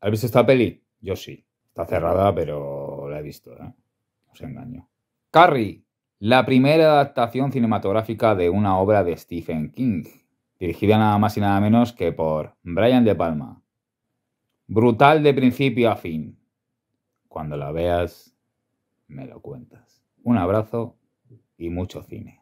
¿Has visto esta peli? Yo sí. Está cerrada, pero la he visto, ¿eh? No se engaño. Carrie, la primera adaptación cinematográfica de una obra de Stephen King, dirigida nada más y nada menos que por Brian De Palma. Brutal de principio a fin. Cuando la veas, me lo cuentas. Un abrazo y mucho cine.